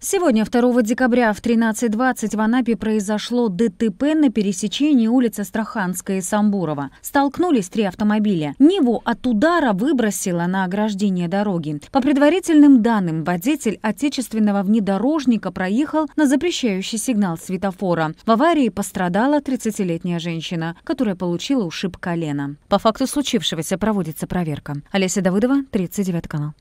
Сегодня, 2 декабря в 13.20 в Анапе произошло ДТП на пересечении улицы Страханская и Самбурова. Столкнулись три автомобиля. Ниву от удара выбросило на ограждение дороги. По предварительным данным, водитель отечественного внедорожника проехал на запрещающий сигнал светофора. В аварии пострадала 30-летняя женщина, которая получила ушиб колена. По факту случившегося проводится проверка. Олеся Давыдова, 39 канал.